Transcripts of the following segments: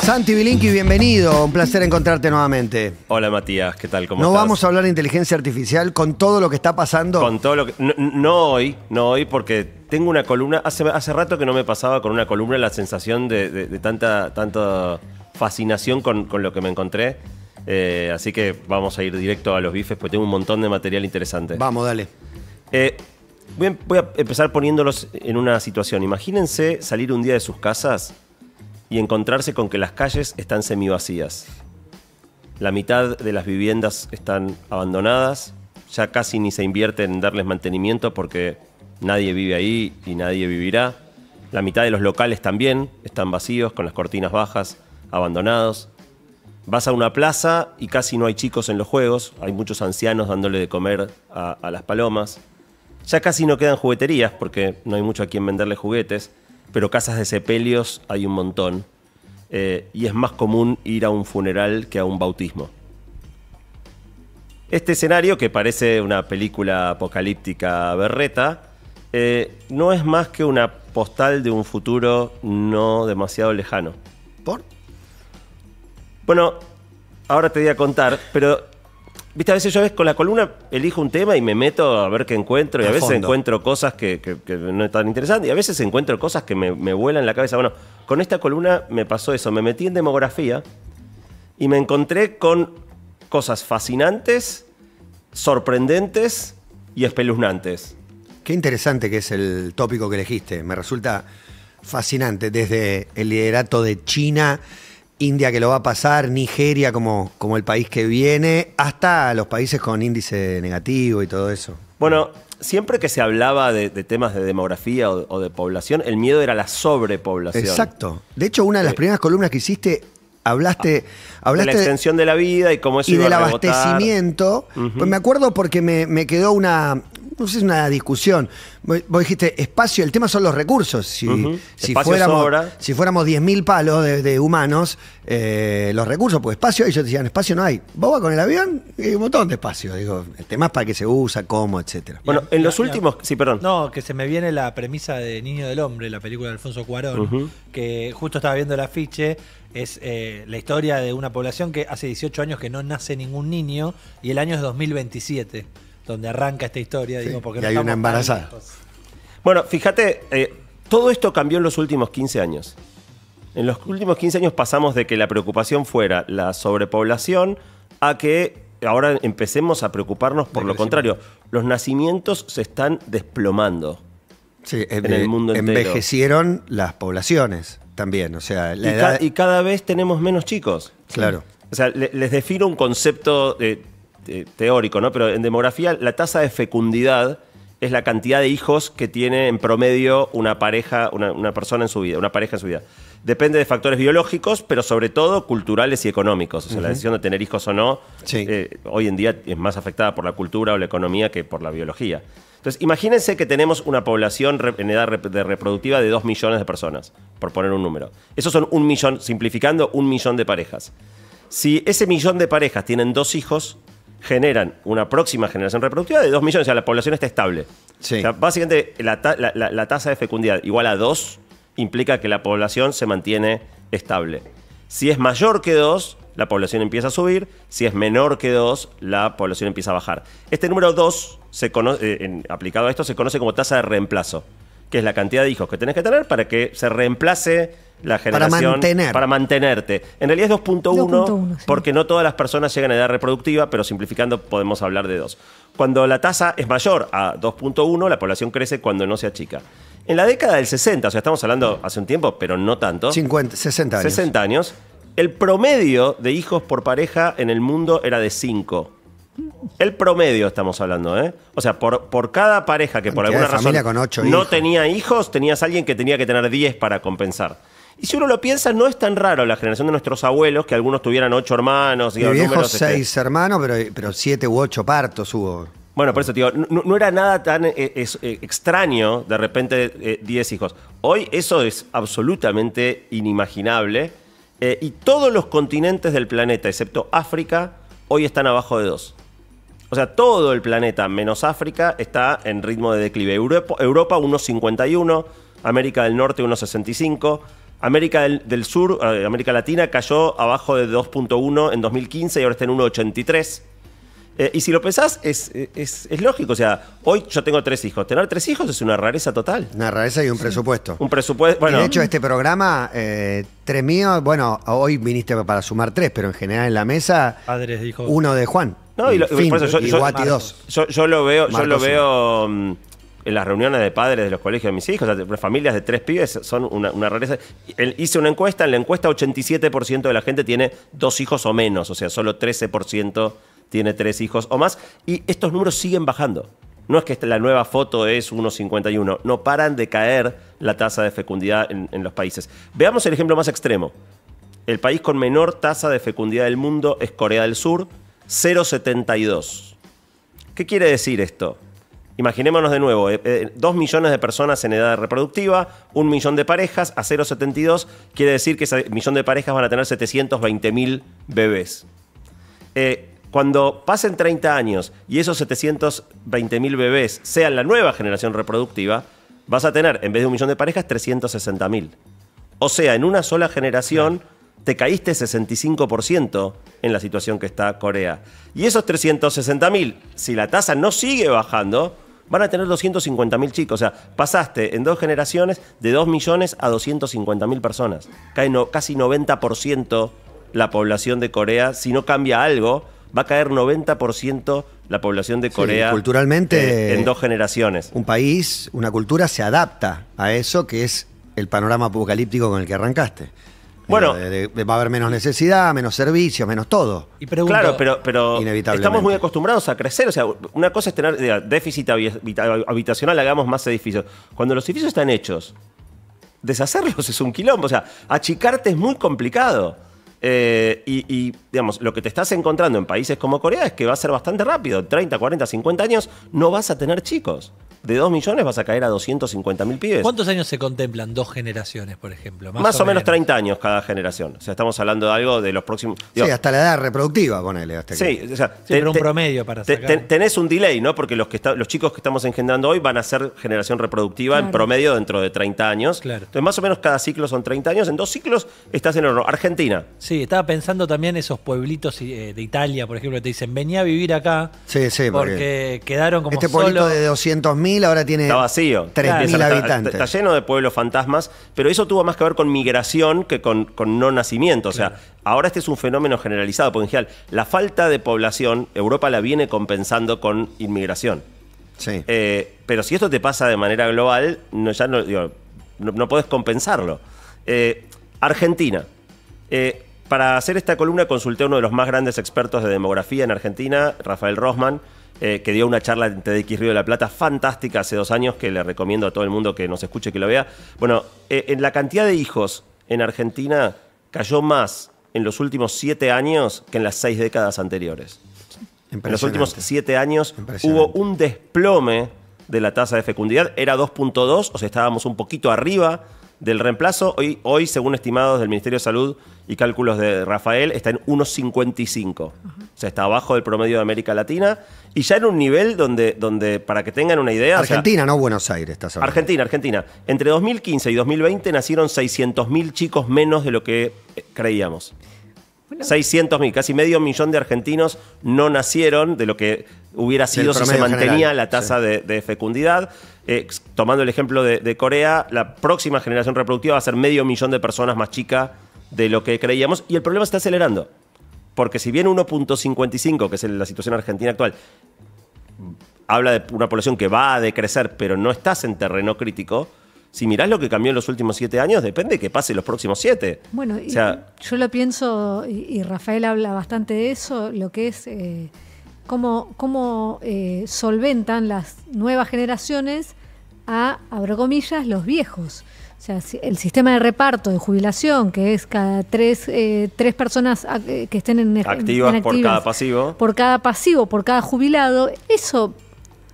Santi Bilinki, bienvenido. Un placer encontrarte nuevamente. Hola Matías, ¿qué tal? ¿Cómo no vamos a hablar de inteligencia artificial con todo lo que está pasando. Con todo lo que. No, hoy, no hoy, porque tengo una columna. Hace, hace rato que no me pasaba con una columna la sensación de, tanta, tanta fascinación con, lo que me encontré. Eh, así que vamos a ir directo a los bifes, porque tengo un montón de material interesante. Vamos, dale. Eh, voy a empezar poniéndolos en una situación. Imagínense salir un día de sus casas y encontrarse con que las calles están semivacías. La mitad de las viviendas están abandonadas, ya casi ni se invierte en darles mantenimiento porque nadie vive ahí y nadie vivirá. La mitad de los locales también están vacíos, con las cortinas bajas, abandonados. Vas a una plaza y casi no hay chicos en los juegos, hay muchos ancianos dándole de comer a, las palomas. Ya casi no quedan jugueterías porque no hay mucho a quien venderle juguetes pero casas de sepelios hay un montón. Eh, y es más común ir a un funeral que a un bautismo. Este escenario, que parece una película apocalíptica berreta, eh, no es más que una postal de un futuro no demasiado lejano. ¿Por? Bueno, ahora te voy a contar, pero Viste, a veces yo a con la columna elijo un tema y me meto a ver qué encuentro, y a, veces encuentro cosas que, no están interesantes, y a veces encuentro cosas que me, me vuelan la cabeza. Bueno, con esta columna me pasó eso, me metí en demografía y me encontré con cosas fascinantes, sorprendentes y espeluznantes. Qué interesante que es el tópico que elegiste, me resulta fascinante, desde el liderato de China India que lo va a pasar, Nigeria como, como el país que viene, hasta los países con índice negativo y todo eso. Bueno, siempre que se hablaba de, temas de demografía o, de población, el miedo era la sobrepoblación. Exacto. De hecho, una de las eh. primeras columnas que hiciste hablaste, hablaste ah, de la extensión de la vida y cómo eso y del abastecimiento. Pues me acuerdo porque me quedó una no pues, es una discusión. Vos, dijiste espacio, el tema son los recursos. Si, si fuéramos, si 10.000 palos de, humanos, eh, los recursos, pues espacio, ellos decían, espacio no hay. Vos con el avión y hay un montón de espacio. Digo, el tema es para qué se usa, cómo, etcétera. Bueno, en los últimos, sí, perdón. No, que se me viene la premisa de Niño del Hombre, la película de Alfonso Cuarón, que justo estaba viendo el afiche es eh, la historia de una población que hace 18 años que no nace ningún niño y el año es 2027 donde arranca esta historia. digo, porque y no hay una embarazada. Bueno, fíjate, eh, todo esto cambió en los últimos 15 años. En los últimos 15 años pasamos de que la preocupación fuera la sobrepoblación a que ahora empecemos a preocuparnos por lo contrario. Los nacimientos se están desplomando. Eh, en el mundo entero. Envejecieron las poblaciones también, o sea, la y, cada vez tenemos menos chicos. Claro. O sea, les defino un concepto de teórico, ¿no? Pero en demografía la tasa de fecundidad es la cantidad de hijos que tiene en promedio una pareja, una, persona en su vida, una pareja en su vida. Depende de factores biológicos, pero sobre todo culturales y económicos. O sea, la decisión de tener hijos o no eh, hoy en día es más afectada por la cultura o la economía que por la biología. Entonces, imagínense que tenemos una población en edad reproductiva de 2 millones de personas, por poner un número. Esos son un millón, simplificando, un millón de parejas. Si ese millón de parejas tienen dos hijos, generan una próxima generación reproductiva de 2 millones. O sea, la población está estable. básicamente, la, tasa de fecundidad igual a 2 implica que la población se mantiene estable. Si es mayor que 2, la población empieza a subir. Si es menor que 2, la población empieza a bajar. Este número 2, se eh, aplicado a esto, se conoce como tasa de reemplazo que es la cantidad de hijos que tenés que tener para que se reemplace la generación. Para, mantener. para mantenerte. En realidad es 2.1, porque no todas las personas llegan a edad reproductiva, pero simplificando podemos hablar de 2. Cuando la tasa es mayor a 2.1, la población crece cuando no se achica. En la década del 60, o sea, estamos hablando hace un tiempo, pero no tanto. 50, 60 años. 60 años. El promedio de hijos por pareja en el mundo era de 5. El promedio estamos hablando, ¿eh? O sea, por, por cada pareja que por alguna razón no tenía hijos, tenías alguien que tenía que tener 10 para compensar. Y si uno lo piensa, no es tan raro la generación de nuestros abuelos que algunos tuvieran ocho hermanos. Y Mi este, seis hermanos, pero, pero siete u ocho partos hubo. Bueno, por eso, tío, no, era nada tan eh, eh, extraño de repente 10 eh, hijos. Hoy eso es absolutamente inimaginable. y todos los continentes del planeta, excepto África, hoy están abajo de dos. O sea, todo el planeta, menos África, está en ritmo de declive. Europa, 1,51, América del Norte 1,65. América del, Sur, eh, América Latina, cayó abajo de 2.1 en 2015 y ahora está en 1.83. Eh, y si lo pensás, es, es, lógico. O sea, hoy yo tengo tres hijos. Tener tres hijos es una rareza total. Una rareza y un presupuesto. Un presupuesto. Bueno. De hecho, este programa, eh, tres míos, bueno, hoy viniste para sumar tres, pero en general en la mesa. Padres, hijos. Uno de Juan. No, yo, lo veo, yo lo veo mm, en las reuniones de padres de los colegios de mis hijos, o familias de tres pibes son una, rareza. hice una encuesta, en la encuesta 87% de la gente tiene dos hijos o menos, o sea, solo 13% tiene tres hijos o más, y estos números siguen bajando. No es que la nueva foto es 1,51, no paran de caer la tasa de fecundidad en los países. Veamos el ejemplo más extremo. El país con menor tasa de fecundidad del mundo es Corea del Sur, 0,72. ¿Qué quiere decir esto? Imaginémonos de nuevo, 2 eh, eh, millones de personas en edad reproductiva, un millón de parejas, a 0,72 quiere decir que ese millón de parejas van a tener 720 mil bebés. Eh, cuando pasen 30 años y esos 720 mil bebés sean la nueva generación reproductiva, vas a tener, en vez de un millón de parejas, 360.000. mil. O sea, en una sola generación te caíste 65% en la situación que está Corea. Y esos 360.000, si la tasa no sigue bajando, van a tener 250.000 chicos. O sea, pasaste en dos generaciones de 2 millones a 250.000 personas. Cae casi 90% la población de Corea. Si no cambia algo, va a caer 90% la población de Corea. culturalmente. Eh, en dos generaciones. Un país, una cultura se adapta a eso que es el panorama apocalíptico con el que arrancaste va a haber menos necesidad, menos servicios, menos todo. Y claro, pero, estamos muy acostumbrados a crecer. O sea, una cosa es tener déficit habitacional, hagamos más edificios. Cuando los edificios están hechos, deshacerlos es un quilombo. O sea, achicarte es muy complicado. Eh, y, digamos, lo que te estás encontrando en países como Corea es que va a ser bastante rápido. 30, 40, 50 años no vas a tener chicos de 2 millones vas a caer a 250 mil pibes. ¿Cuántos años se contemplan dos generaciones, por ejemplo? Más, o, menos, 30 años cada generación. O sea, estamos hablando de algo de los próximos. sí, hasta la edad reproductiva, ponele. sí, o sea, un promedio para Tenés un delay, ¿no? Porque los, que los chicos que estamos engendrando hoy van a ser generación reproductiva en promedio dentro de 30 años. Claro. Entonces, más o menos cada ciclo son 30 años. En dos ciclos estás en Argentina. Sí, estaba pensando también esos pueblitos eh, de Italia, por ejemplo, que te dicen, venía a vivir acá. porque, quedaron como. Este pueblito de 200 mil ahora tiene vacío. 3.000 habitantes. Está, lleno de pueblos fantasmas, pero eso tuvo más que ver con migración que con, no nacimiento. O sea, ahora este es un fenómeno generalizado, porque la falta de población, Europa la viene compensando con inmigración. Sí. Eh, pero si esto te pasa de manera global, no, ya no, no, compensarlo. Eh, Argentina. Eh, para hacer esta columna consulté a uno de los más grandes expertos de demografía en Argentina, Rafael Rosman eh, que dio una charla en TDX Río de la Plata fantástica hace dos años, que le recomiendo a todo el mundo que nos escuche, que lo vea. Bueno, eh, en la cantidad de hijos en Argentina cayó más en los últimos siete años que en las seis décadas anteriores. En los últimos siete años hubo un desplome de la tasa de fecundidad. Era 2.2, o sea, estábamos un poquito arriba del reemplazo, hoy, hoy, según estimados del Ministerio de Salud y cálculos de Rafael, está en 1,55. O sea, está abajo del promedio de América Latina y ya en un nivel donde, donde para que tengan una idea. Argentina, no Buenos Aires, estás Argentina, Argentina. Entre 2015 y 2020 nacieron 600.000 chicos menos de lo que eh, creíamos. 600.000, casi medio millón de argentinos no nacieron de lo que hubiera sido si se mantenía la tasa de, fecundidad. Eh, tomando el ejemplo de, Corea, la próxima generación reproductiva va a ser medio millón de personas más chica de lo que creíamos y el problema está acelerando. Porque si bien 1.55, que es la situación argentina actual, habla de una población que va a decrecer, pero no estás en terreno crítico, si mirás lo que cambió en los últimos siete años, depende de que pase los próximos siete. Bueno, yo lo pienso, y, Rafael habla bastante de eso, lo que es... Eh, cómo, eh, solventan las nuevas generaciones a, abro comillas, los viejos. O sea, el sistema de reparto de jubilación, que es cada tres, eh, personas eh, que estén en, activas, en activas por cada pasivo. Por cada pasivo, por cada jubilado, eso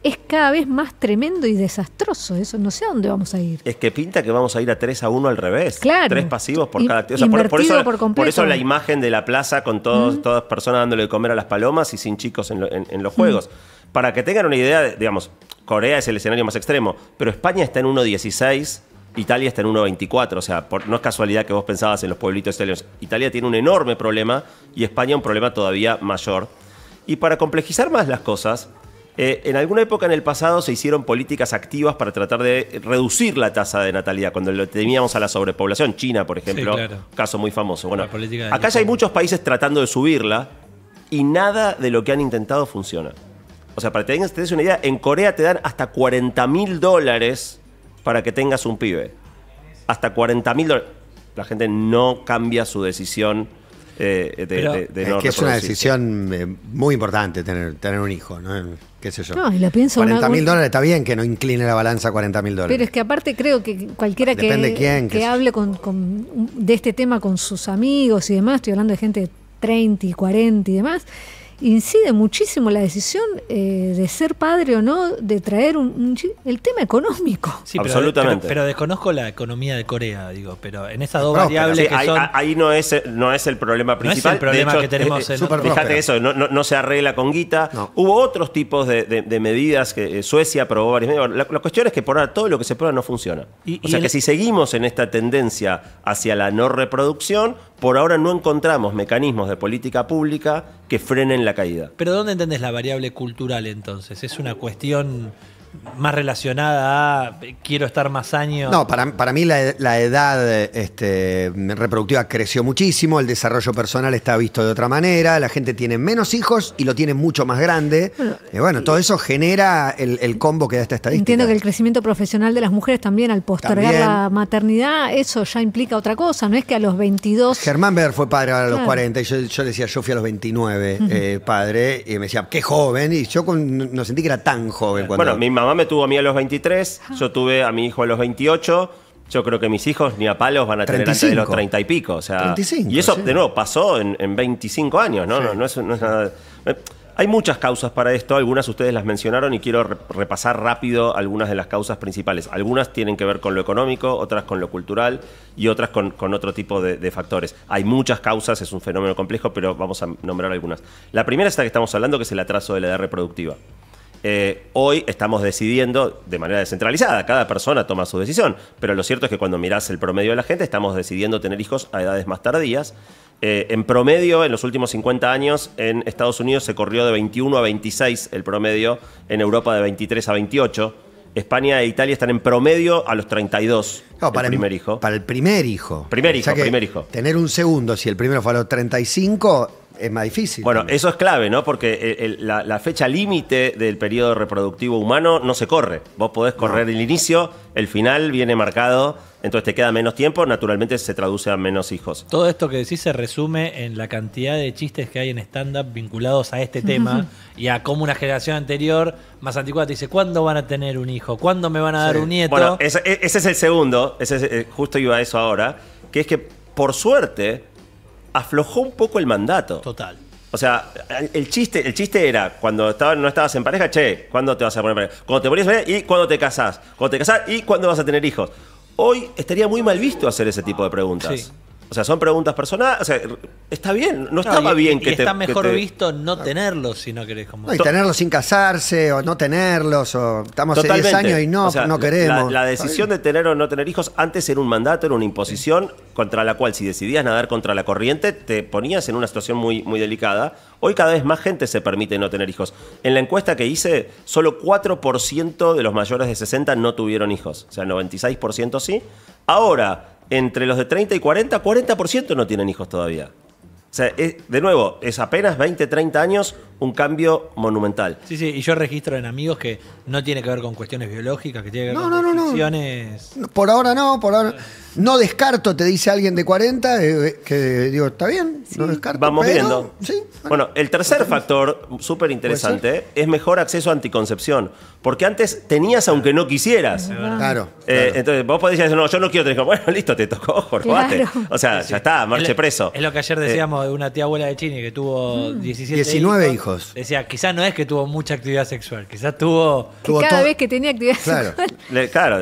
es cada vez más tremendo y desastroso. Eso no sé a dónde vamos a ir. Es que pinta que vamos a ir a 3 a 1 al revés. Claro. Tres pasivos por cada por, eso, por, eso, la imagen de la plaza con todas todas personas dándole de comer a las palomas y sin chicos en, los juegos. Para que tengan una idea, digamos, Corea es el escenario más extremo, pero España está en 1.16. Italia está en 1.24, o sea, no es casualidad que vos pensabas en los pueblitos italianos. Italia tiene un enorme problema y España un problema todavía mayor. Y para complejizar más las cosas, eh, en alguna época en el pasado se hicieron políticas activas para tratar de reducir la tasa de natalidad, cuando lo teníamos a la sobrepoblación. China, por ejemplo, caso muy famoso. Bueno, acá ya hay muchos países tratando de subirla y nada de lo que han intentado funciona. O sea, para que tengas, tengas una idea, en Corea te dan hasta 40 mil dólares para que tengas un pibe. Hasta 40.000 mil dólares. La gente no cambia su decisión eh, de, es que es una decisión eh, muy importante tener, tener un hijo, ¿no? ¿Qué sé yo? 40 mil dólares está bien que no incline la balanza a 40 mil dólares. Pero es que aparte creo que cualquiera que, que hable con, con, de este tema con sus amigos y demás, estoy hablando de gente de 30 y 40 y demás incide muchísimo la decisión eh, de ser padre o no, de traer un, el tema económico. Absolutamente. Pero, desconozco la economía de Corea, digo, pero en esas dos variables ahí, no es, no es el problema principal. No es el problema que tenemos. Eh, eh, fíjate eso, no, se arregla con guita. Hubo otros tipos de, medidas que Suecia aprobó varias medidas. La, cuestión es que por ahora todo lo que se prueba no funciona. o sea que si seguimos en esta tendencia hacia la no reproducción, por ahora no encontramos mecanismos de política pública que frenen la caída. Pero ¿dónde entendés la variable cultural entonces? ¿Es una cuestión más relacionada a quiero estar más años. No, para, mí la, edad este, reproductiva creció muchísimo, el desarrollo personal está visto de otra manera, la gente tiene menos hijos y lo tiene mucho más grande. Bueno, eh, y bueno, todo eso genera el, combo que da esta estadística. Entiendo que el crecimiento profesional de las mujeres también, al postergar la maternidad, eso ya implica otra cosa, no es que a los 22... Germán Ber fue padre a los 40 y yo, yo, decía, yo fui a los 29 eh, padre y me decía, qué joven, y yo no sentí que era tan joven cuando... Bueno, mi mamá mamá me tuvo a mí a los 23, yo tuve a mi hijo a los 28. Yo creo que mis hijos ni a palos van a tener antes de los 30 y pico. O y eso, de nuevo, pasó en, 25 años, ¿no? Eh, hay muchas causas para esto, algunas ustedes las mencionaron y quiero repasar rápido algunas de las causas principales. Algunas tienen que ver con lo económico, otras con lo cultural y otras con, otro tipo de, de, factores. Hay muchas causas, es un fenómeno complejo, pero vamos a nombrar algunas. La primera es la que estamos hablando, que es el atraso de la edad reproductiva. Eh, hoy estamos decidiendo de manera descentralizada, cada persona toma su decisión, pero lo cierto es que cuando mirás el promedio de la gente, estamos decidiendo tener hijos a edades más tardías. Eh, en promedio, en los últimos 50 años, en Estados Unidos se corrió de 21 a 26 el promedio, en Europa de 23 a 28. España e Italia están en promedio a los 32. No, para el primer hijo. Para el primer hijo. Primer hijo, primer hijo. Tener un segundo, si el primero fue a los 35, es más difícil. Bueno, eso es clave, ¿no? Porque la, fecha límite del periodo reproductivo humano no se corre. Vos podés correr el inicio, el final viene marcado, entonces te queda menos tiempo, naturalmente se traduce a menos hijos. Todo esto que decís se resume en la cantidad de chistes que hay en stand-up vinculados a este tema y a cómo una generación anterior, más antigua te dice, ¿cuándo van a tener un hijo? ¿Cuándo me van a dar un nieto? Bueno, e, ese, es el segundo, ese eh, justo iba a eso ahora, que es que por suerte aflojó un poco el mandato. Total. O sea, el chiste, el chiste era, cuando estaba, no estabas en pareja, che, ¿cuándo te vas a poner pareja? Cuando te ponías pareja y cuando te casás. Cuando te casás y cuándo vas a tener hijos. Hoy estaría muy mal visto hacer ese tipo de preguntas. Sí. O sea, son preguntas personales. O sea, está bien, no estaba bien que está mejor visto no tenerlos si no querés. Como... y tenerlos sin casarse o no tenerlos o estamos hace años y no, no queremos. La, decisión de tener o no tener hijos antes era un mandato, era una imposición contra la cual si decidías nadar contra la corriente te ponías en una situación muy, muy delicada. Hoy cada vez más gente se permite no tener hijos. En la encuesta que hice, solo 4% de los mayores de 60 no tuvieron hijos. O sea, 96% sí. Ahora, entre los de 30 y 40, 40% no tienen hijos todavía. O sea, es, de nuevo, es apenas 20, 30 años un cambio monumental. Sí, sí, y yo registro en amigos que no tiene que ver con cuestiones biológicas, que tiene que ver con no, No, no, Por ahora no, por ahora no descarto, te dice alguien de 40, eh, eh, que digo, está bien, no descarto. Vamos viendo. bueno. el tercer factor, súper interesante, es mejor acceso a anticoncepción, porque antes tenías aunque no quisieras. Claro. Eh, entonces vos podés decir, no, yo no quiero tener bueno, listo, te tocó, por O sea, ya está, marche preso. Es lo que ayer decíamos de una tía abuela de Chini que tuvo 17 mm. 19 hijos. Decía, quizás no es que tuvo mucha actividad sexual, quizás tuvo. cada vez que tenía actividad sexual. claro,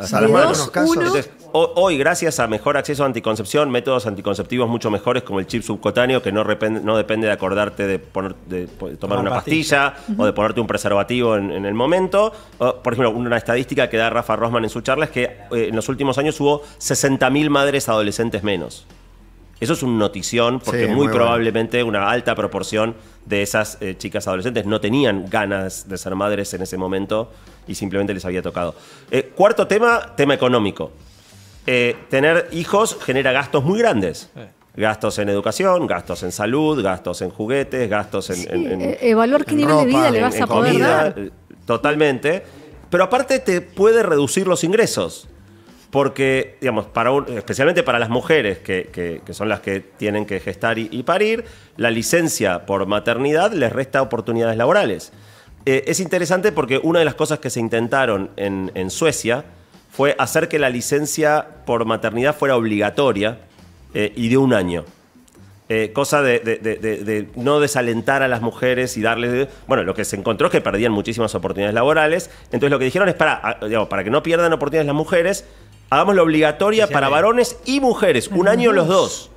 hasta las casos. hoy, gracias a mejor acceso a anticoncepción, métodos anticonceptivos mucho mejores como el chip subcutáneo, que no, no depende de acordarte de, poner- de tomar una pastilla, o de ponerte un preservativo en, el momento. por ejemplo, una estadística que da Rafa Rosman en su charla es que eh, en los últimos años hubo 60.000 madres adolescentes menos. Eso es una notición porque muy, probablemente una alta proporción de esas eh, chicas adolescentes no tenían ganas de ser madres en ese momento y simplemente les había tocado. Eh, cuarto tema, tema económico. Eh, tener hijos genera gastos muy grandes. Gastos en educación, gastos en salud, gastos en juguetes, gastos en. evaluar qué nivel de vida le vas a Totalmente. Pero aparte te puede reducir los ingresos porque, digamos, especialmente para las mujeres, que, son las que tienen que gestar y, parir, la licencia por maternidad les resta oportunidades laborales. Eh, es interesante porque una de las cosas que se intentaron en, Suecia fue hacer que la licencia por maternidad fuera obligatoria eh, y de un año. Eh, cosa de, de, no desalentar a las mujeres y darles... Bueno, lo que se encontró es que perdían muchísimas oportunidades laborales. Entonces lo que dijeron es, para, ah, digamos, para que no pierdan oportunidades las mujeres, hagámoslo obligatoria para varones y mujeres, un año los dos.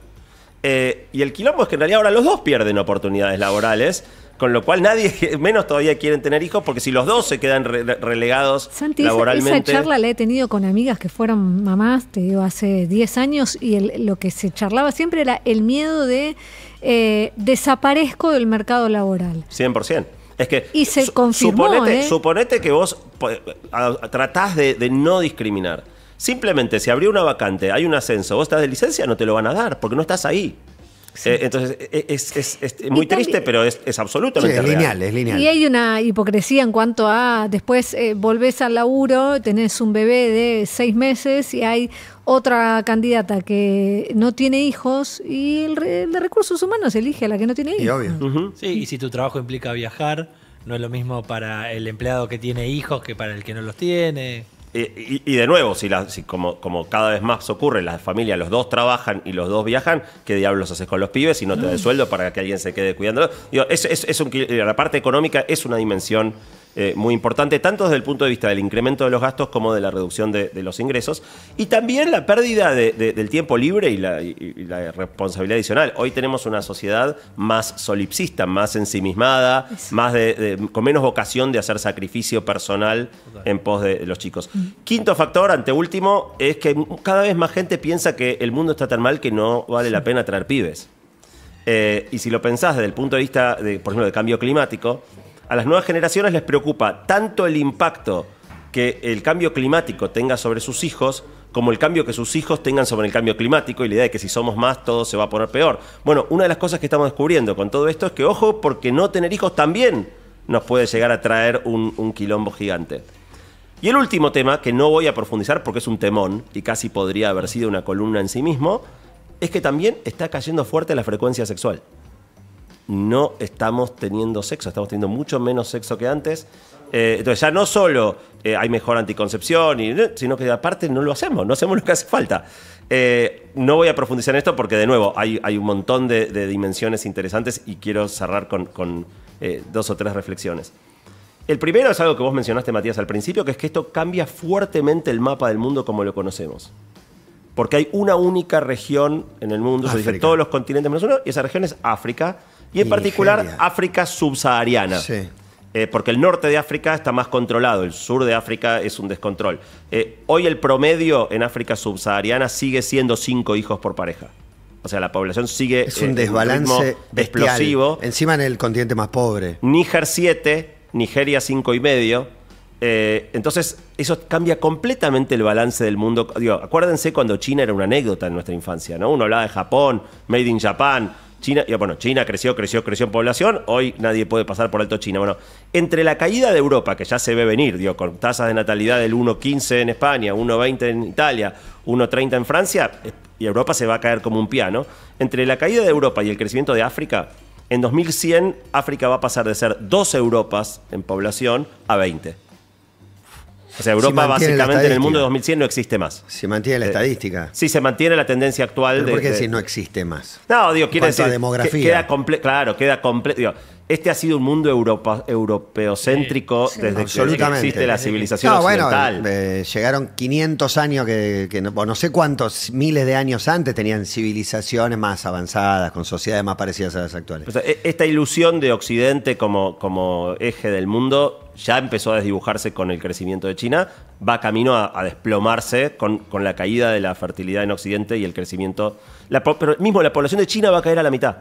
Eh, y el quilombo es que en realidad ahora los dos pierden oportunidades laborales. Con lo cual nadie, menos todavía quieren tener hijos, porque si los dos se quedan relegados laboralmente. Esa, charla la he tenido con amigas que fueron mamás, te digo, hace 10 años, y lo que se charlaba siempre era el miedo de eh, desaparezco del mercado laboral. 100%. Es que y se confirmó, ¿eh? suponete, que vos tratás de no discriminar Simplemente, si abrió una vacante, hay un ascenso, vos estás de licencia, no te lo van a dar, porque no estás ahí. Eh, entonces, e, e, es, muy triste, pero es, absolutamente es lineal, Es lineal. Y hay una hipocresía en cuanto a después eh, volvés al laburo, tenés un bebé de seis meses y hay otra candidata que no tiene hijos y el, de recursos humanos elige a la que no tiene hijos. Y obvio. Sí, y si tu trabajo implica viajar, no es lo mismo para el empleado que tiene hijos que para el que no los tiene y, de nuevo, si, como, como, cada vez más ocurre, las familias, los dos trabajan y los dos viajan, ¿qué diablos haces con los pibes si no te das sueldo para que alguien se quede cuidando? es, es, es la parte económica es una dimensión eh, muy importante, tanto desde el punto de vista del incremento de los gastos como de la reducción de, los ingresos, y también la pérdida del tiempo libre y la, responsabilidad adicional. Hoy tenemos una sociedad más solipsista, más ensimismada, con menos vocación de hacer sacrificio personal en pos de los chicos. Mm. Quinto factor, ante último, es que cada vez más gente piensa que el mundo está tan mal que no vale la pena traer pibes. Eh, y si lo pensás desde el punto de vista, de, por ejemplo, del cambio climático, a las nuevas generaciones les preocupa tanto el impacto que el cambio climático tenga sobre sus hijos, como el cambio que sus hijos tengan sobre el cambio climático y la idea de que si somos más todo se va a poner peor. Bueno, una de las cosas que estamos descubriendo con todo esto es que, ojo, porque no tener hijos también nos puede llegar a traer un, quilombo gigante. Y el último tema, que no voy a profundizar porque es un temón y casi podría haber sido una columna en sí mismo, es que también está cayendo fuerte la frecuencia sexual no estamos teniendo sexo, estamos teniendo mucho menos sexo que antes. Eh, entonces ya no solo eh, hay mejor anticoncepción, sino que aparte no lo hacemos, no hacemos lo que hace falta. Eh, no voy a profundizar en esto porque de nuevo hay, un montón de, dimensiones interesantes y quiero cerrar con, dos o tres reflexiones. El primero es algo que vos mencionaste, Matías, al principio, que es que esto cambia fuertemente el mapa del mundo como lo conocemos. Porque hay una única región en el mundo, se dice todos los continentes menos uno, y esa región es África y en particular África subsahariana. Sí. Eh, porque el norte de África está más controlado, el sur de África es un descontrol. Eh, hoy el promedio en África subsahariana sigue siendo cinco hijos por pareja. O sea, la población sigue. Es un eh, desbalance explosivo. Encima en el continente más pobre. Níger 7, Nigeria 5 y medio. entonces, eso cambia completamente el balance del mundo. acuérdense cuando China era una anécdota en nuestra infancia, ¿no? Uno hablaba de Japón, Made in Japan, China, bueno, China creció, creció, creció en población, hoy nadie puede pasar por alto China. Bueno, entre la caída de Europa, que ya se ve venir, con tasas de natalidad del 1,15 en España, 1,20 en Italia, 1,30 en Francia, y Europa se va a caer como un piano, entre la caída de Europa y el crecimiento de África, en 2100 África va a pasar de ser dos Europas en población a 20. O sea, Europa básicamente en el mundo de 2100 no existe más. Se mantiene la eh, estadística. sí, se mantiene la tendencia actual. de, ¿Por qué no existe más? No, digo, quiere decir. demografía. claro, queda completo este ha sido un mundo europeocéntrico desde que existe la civilización occidental. Eh, llegaron 500 años, que, no, sé cuántos miles de años antes tenían civilizaciones más avanzadas, con sociedades más parecidas a las actuales. E, esta ilusión de Occidente como, eje del mundo ya empezó a desdibujarse con el crecimiento de China, va camino a, desplomarse con, la caída de la fertilidad en Occidente y el crecimiento. pero mismo la población de China va a caer a la mitad.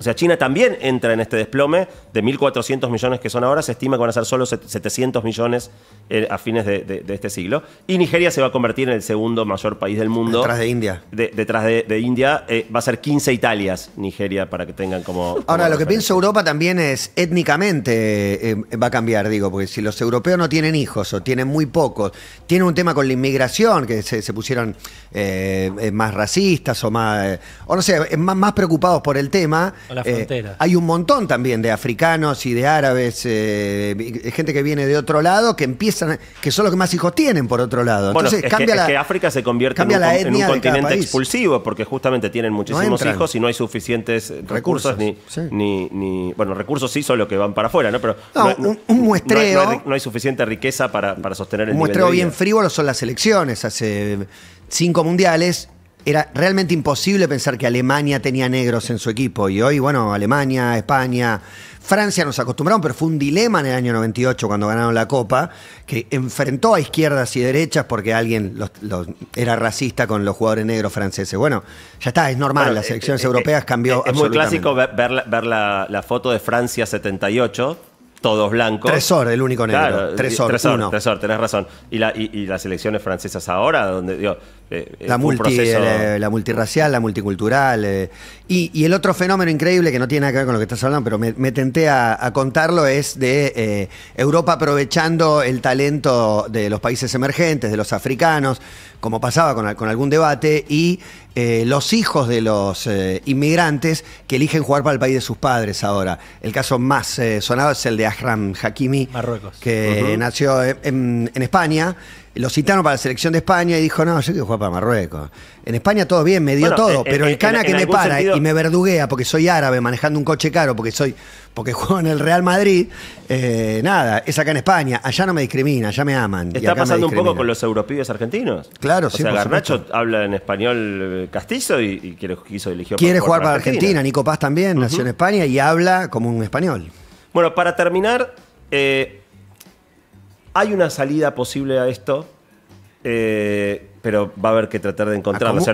O sea, China también entra en este desplome de 1.400 millones que son ahora, se estima que van a ser solo 700 millones eh, a fines de, este siglo. Y Nigeria se va a convertir en el segundo mayor país del mundo. Detrás de India. detrás de, India. Eh, va a ser 15 Italias, Nigeria, para que tengan como... ahora, lo que pienso Europa también es étnicamente eh, va a cambiar, digo, porque si los europeos no tienen hijos o tienen muy pocos, tienen un tema con la inmigración, que se, pusieron más racistas o más... o no sé, más preocupados por el tema eh, hay un montón también de africanos y de árabes, eh, gente que viene de otro lado, que empiezan, que son los que más hijos tienen por otro lado. es cambia que, la, que África se convierte en un, continente expulsivo, porque justamente tienen muchísimos hijos y no hay suficientes recursos, ni, ni, Bueno, recursos sí son los que van para afuera, ¿no? Pero no, un, muestreo. Hay, no hay, suficiente riqueza para, sostener el Un muestreo nivel de bien frívolo son las elecciones. Hace cinco mundiales era realmente imposible pensar que Alemania tenía negros en su equipo. Y hoy, bueno, Alemania, España, Francia nos acostumbraron, pero fue un dilema en el año 98 cuando ganaron la Copa, que enfrentó a izquierdas y derechas porque alguien era racista con los jugadores negros franceses. Bueno, ya está, es normal, las eh, elecciones eh, eh, europeas cambió. Es, muy clásico ver, la, foto de Francia 78 todos blancos. Tresor, el único negro. tresor, tresor, tresor, tenés razón. Y, las elecciones francesas ahora, donde digo, eh, eh, la, eh, la, multirracial, la multicultural. Y, el otro fenómeno increíble que no tiene nada que ver con lo que estás hablando, pero me, tenté a, contarlo, es de Europa aprovechando el talento de los países emergentes, de los africanos, como pasaba con, con algún debate, y eh, los hijos de los eh, inmigrantes que eligen jugar para el país de sus padres ahora. El caso más eh, sonado es el de Ahram Hakimi, que nació en España lo citaron para la selección de España y dijo, no, yo quiero jugar para Marruecos. En España todo bien, me dio todo, eh, pero eh, el cana que me para y me verduguea porque soy árabe manejando un coche caro, porque soy porque juego en el Real Madrid, eh, nada, es acá en España, allá no me discrimina, allá me aman. Está pasando un poco con los europeos argentinos. Claro, o sí. Sea, Garnacho habla en español castizo y, y quiso eligió Quiere jugar para Argentina. Nico Paz también nació en España y habla como un español. Bueno, para terminar, hay una salida posible a esto, eh, pero va a haber que tratar de encontrar. O a que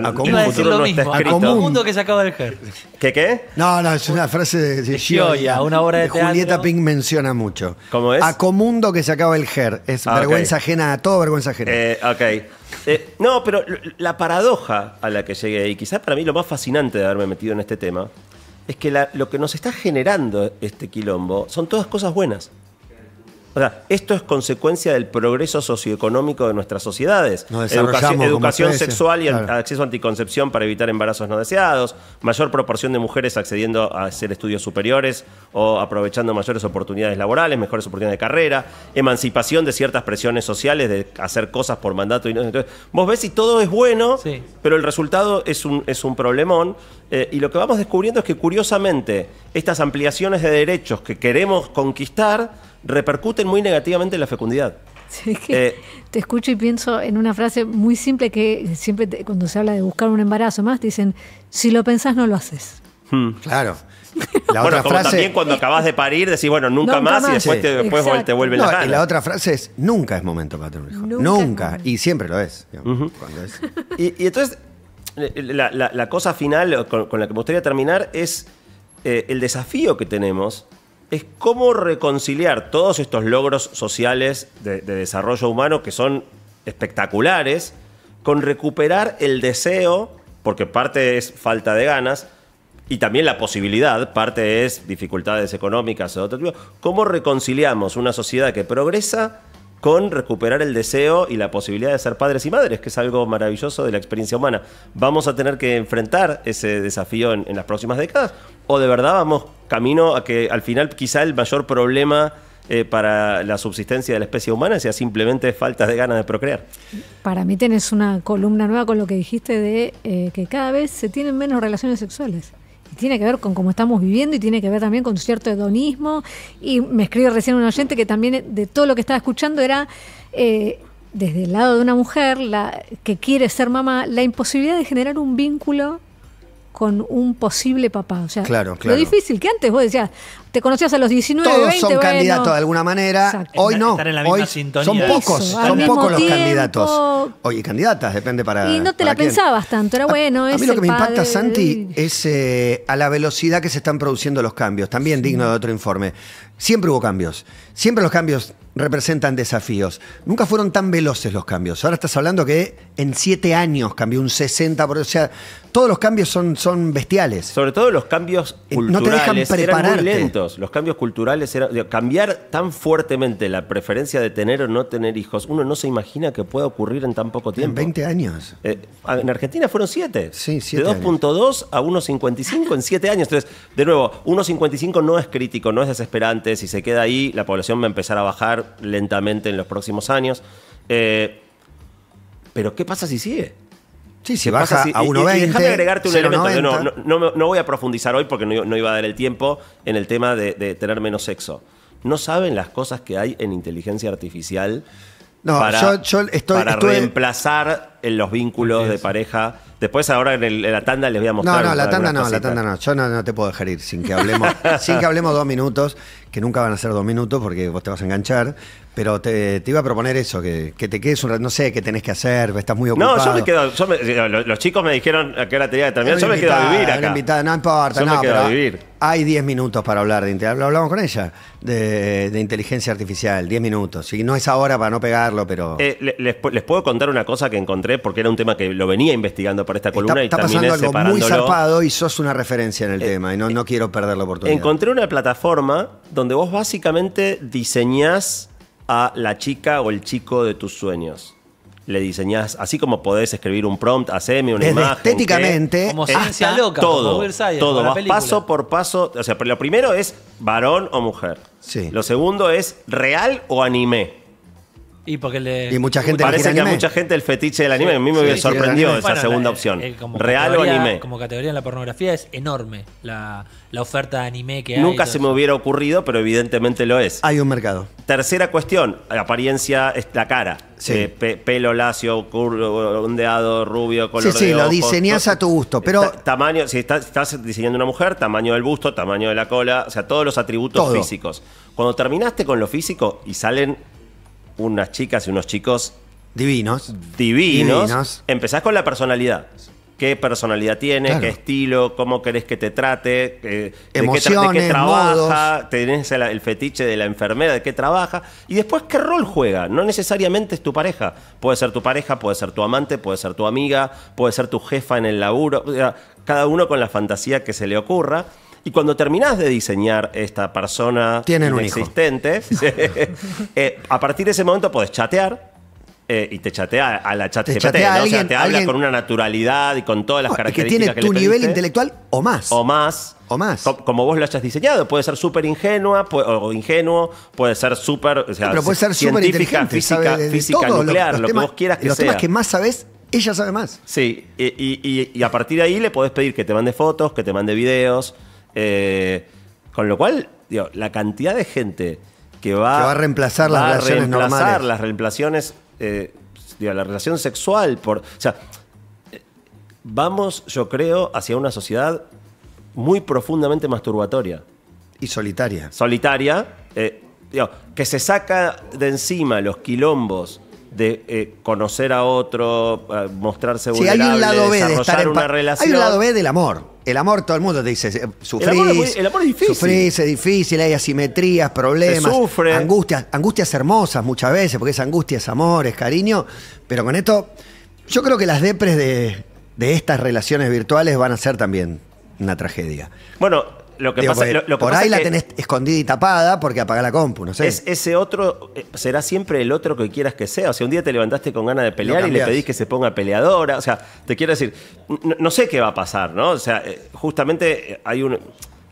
se acaba el GER. ¿Qué qué? No, no, es una frase de, de Gioia, una hora de, Julieta Pink menciona mucho. ¿Cómo es? A comundo que se acaba el GER. Es ah, vergüenza ajena ajena, todo vergüenza ajena. Eh, ok. Eh, no, pero la paradoja a la que llegué, y quizás para mí lo más fascinante de haberme metido en este tema, es que lo que nos está generando este quilombo son todas cosas buenas. O sea, esto es consecuencia del progreso socioeconómico de nuestras sociedades. educación, sexual y acceso a anticoncepción para evitar embarazos no deseados, mayor proporción de mujeres accediendo a hacer estudios superiores o aprovechando mayores oportunidades laborales, mejores oportunidades de carrera, emancipación de ciertas presiones sociales de hacer cosas por mandato. Y vos ves si todo es bueno, pero el resultado es un, es un problemón. Eh, y lo que vamos descubriendo es que curiosamente estas ampliaciones de derechos que queremos conquistar repercuten muy negativamente en la fecundidad. Eh, te escucho y pienso en una frase muy simple que siempre cuando se habla de buscar un embarazo más, dicen, si lo pensás no lo haces. Hmm. Claro. La otra frase, también cuando acabas de parir decís, bueno, nunca, más, y después, te, después te vuelve la Y la otra frase es, nunca es momento para tener un hijo. Nunca. Y siempre lo es. y entonces la, cosa final con, la que me gustaría terminar es eh, el desafío que tenemos es cómo reconciliar todos estos logros sociales de, de desarrollo humano que son espectaculares con recuperar el deseo, porque parte es falta de ganas, y también la posibilidad, parte es dificultades económicas o otro tipo. ¿Cómo reconciliamos una sociedad que progresa con recuperar el deseo y la posibilidad de ser padres y madres, que es algo maravilloso de la experiencia humana. ¿Vamos a tener que enfrentar ese desafío en, las próximas décadas? ¿O de verdad vamos camino a que al final quizá el mayor problema eh, para la subsistencia de la especie humana sea simplemente falta de ganas de procrear. Para mí tenés una columna nueva con lo que dijiste de eh, que cada vez se tienen menos relaciones sexuales tiene que ver con cómo estamos viviendo y tiene que ver también con cierto hedonismo. Y me escribe recién un oyente que también de todo lo que estaba escuchando era eh, desde el lado de una mujer la, que quiere ser mamá, la imposibilidad de generar un vínculo con un posible papá. O sea, lo difícil que antes vos decías, te conocías a los 19, años. Todos son candidatos de alguna manera. Hoy no. Hoy son pocos, son pocos los candidatos. Oye, candidatas, depende para. Y no te la pensabas tanto, era bueno. A, a mí lo que me impacta, Santi, es eh, a la velocidad que se están produciendo los cambios. También digno de otro informe. Siempre hubo cambios. Siempre los cambios representan desafíos. Nunca fueron tan veloces los cambios. Ahora estás hablando que en siete años cambió un 60%. o sea, todos los cambios son, son bestiales. Sobre todo los cambios culturales. Eh, no te dejan prepararte. muy lentos. Los cambios culturales era cambiar tan fuertemente la preferencia de tener o no tener hijos. Uno no se imagina que pueda ocurrir en tan poco tiempo. En 20 años. Eh, ah, en Argentina fueron 7. Sí, De 2.2 a 1.55 en 7 años. Entonces, de nuevo, 1.55 no es crítico, no es desesperante. Si se queda ahí, la población va a empezar a bajar lentamente en los próximos años. Eh, pero ¿qué pasa si sigue? Sí, si baja a 1.20. Déjame agregarte un elemento. No, no, voy a profundizar hoy porque no, iba a dar el tiempo en el tema de, tener menos sexo. No saben las cosas que hay en inteligencia artificial para, yo, reemplazar en los vínculos de pareja. Después ahora en, la tanda les voy a mostrar. No, no, la tanda no, la tanda no. Yo no, te puedo dejar ir sin que hablemos, sin que hablemos dos minutos que nunca van a ser dos minutos porque vos te vas a enganchar, pero te, iba a proponer eso, que, te quedes un rato, no sé qué tenés que hacer, estás muy ocupado. No, yo me quedo, los, chicos me dijeron ...que qué hora tenía terminar, yo me quedo a vivir acá. no importa, yo no, me quedo a vivir. hay diez minutos para hablar de inteligencia, hablamos con ella, de, inteligencia artificial, ...diez minutos, y no es ahora para no pegarlo, pero... Eh, les, puedo contar una cosa que encontré, porque era un tema que lo venía investigando para esta columna está, y está pasando algo muy zarpado y sos una referencia en el eh, tema, y no, no eh, quiero perder la oportunidad. Encontré una plataforma donde donde vos básicamente diseñás a la chica o el chico de tus sueños. Le diseñás, así como podés escribir un prompt, haceme una Desde imagen. Estéticamente, todo, paso por paso. O sea, lo primero es varón o mujer. Sí. Lo segundo es real o anime. Y porque le... Y mucha gente Parece que a mucha gente el fetiche del anime, a mí me sorprendió esa segunda opción. Eh, Real o anime. Como categoría en la pornografía es enorme la, oferta de anime que Nunca hay. Nunca se me hubiera ocurrido, pero evidentemente lo es. Hay un mercado. Tercera cuestión, la apariencia es la cara. Eh, pelo lacio, curvo, ondeado, rubio, color Sí, sí, lo diseñas a tu gusto, pero... tamaño, si estás, diseñando una mujer, tamaño del busto, tamaño de la cola, o sea, todos los atributos físicos. Cuando terminaste con lo físico y salen unas chicas y unos chicos divinos. Divinos. Empezás con la personalidad. ¿Qué personalidad tiene? ¿Qué estilo? ¿Cómo querés que te trate? qué ¿De qué, de qué trabaja? ¿Tenés el, fetiche de la enfermera? ¿De qué trabaja? Y después, ¿qué rol juega? No necesariamente es tu pareja. Puede ser tu pareja, puede ser tu amante, puede ser tu amiga, puede ser tu jefa en el laburo. cada uno con la fantasía que se le ocurra. Y cuando terminás de diseñar esta persona Tienen inexistente, eh, a partir de ese momento podés chatear, eh, y te chatea a la chat te chatea o sea, te habla con una naturalidad y con todas las oh, características que tiene tu nivel intelectual o más. O más. O más. como vos lo hayas diseñado. Puede ser súper ingenua o ingenuo, puede ser súper. O pero puede ser súper Física, física nuclear, lo que vos quieras que sea. Los temas que más sabes, ella sabe más. Sí, y, y, a partir de ahí le podés pedir que te mande fotos, que te mande videos. Eh, con lo cual, la cantidad de gente que va, a reemplazar las relaciones normales. las eh, la relación sexual. Por, vamos, yo creo, hacia una sociedad muy profundamente masturbatoria. Y solitaria. Solitaria, eh, que se saca de encima los quilombos de conocer a otro, mostrarse vulnerable, una relación. Hay un lado B del amor. El amor, todo el mundo te dice, eh, sufrís. El amor, es, difícil. Sufrís, es difícil, hay asimetrías, problemas. Angustias, angustias hermosas muchas veces, porque es angustia, es amor, es cariño. Pero con esto, yo creo que las depres de, de estas relaciones virtuales van a ser también una tragedia. Bueno, lo que pasa, por ahí la tenés escondida y tapada porque apaga la compu, no sé. Es ese otro, eh, será siempre el otro que quieras que sea. O sea, un día te levantaste con ganas de pelear y le pedís que se ponga peleadora. O sea, te quiero decir, no, sé qué va a pasar, ¿no? O sea, eh, justamente eh, hay un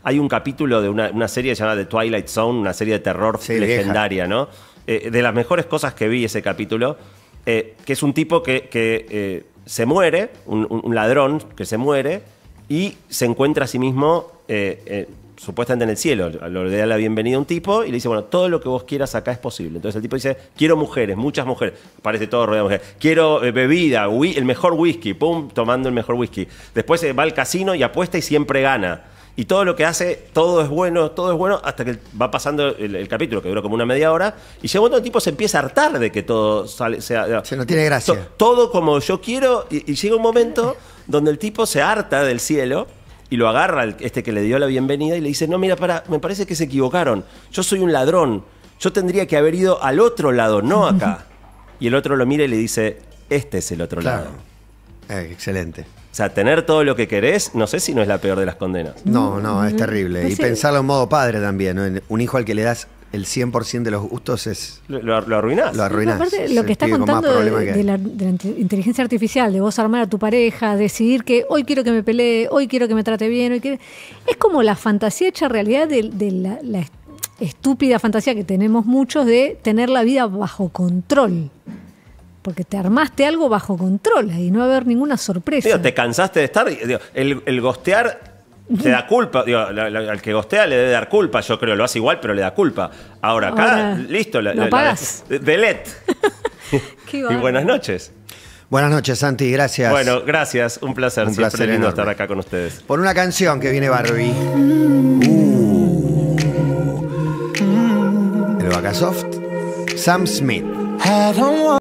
hay un capítulo de una, una, serie llamada The Twilight Zone, una serie de terror legendaria, ¿no? de las mejores cosas que vi ese capítulo, que es un tipo que, se muere, un, ladrón que se muere, y se encuentra a sí mismo eh, eh, supuestamente en el cielo, le da la bienvenida a un tipo y le dice, bueno, todo lo que vos quieras acá es posible. Entonces el tipo dice, quiero mujeres, muchas mujeres, parece todo rodeado de mujeres, quiero eh, bebida, el mejor whisky, pum, tomando el mejor whisky. Después va al casino y apuesta y siempre gana. Y todo lo que hace, todo es bueno, todo es bueno, hasta que va pasando el, capítulo, que dura como una media hora, y llega un momento el tipo se empieza a hartar de que todo sale, Se no tiene gracia. todo como yo quiero, y, y llega un momento donde el tipo se harta del cielo y lo agarra este que le dio la bienvenida y le dice, no, mira, para, me parece que se equivocaron, yo soy un ladrón, yo tendría que haber ido al otro lado, no acá. y el otro lo mira y le dice, este es el otro lado. Eh, excelente. O sea, tener todo lo que querés, no sé si no es la peor de las condenas. No, no, es mm, terrible. Y pensarlo en modo padre también, Un hijo al que le das el 100% de los gustos es... Lo, arruinás. Lo arruinás. lo que está contando de, la, inteligencia artificial, de vos armar a tu pareja, decidir que hoy quiero que me pelee, hoy quiero que me trate bien, hoy quiero... Es como la fantasía hecha realidad de, la, estúpida fantasía que tenemos muchos de tener la vida bajo control. Porque te armaste algo bajo control y no va a haber ninguna sorpresa. te cansaste de estar... el, el gostear le da culpa, al que gostea le debe dar culpa, yo creo, lo hace igual, pero le da culpa. Ahora, acá, listo, la, y buenas noches. Buenas noches, Santi, gracias. Bueno, gracias, un placer, siempre lindo estar acá con ustedes. Por una canción que viene Barbie. Uh. El soft Sam Smith.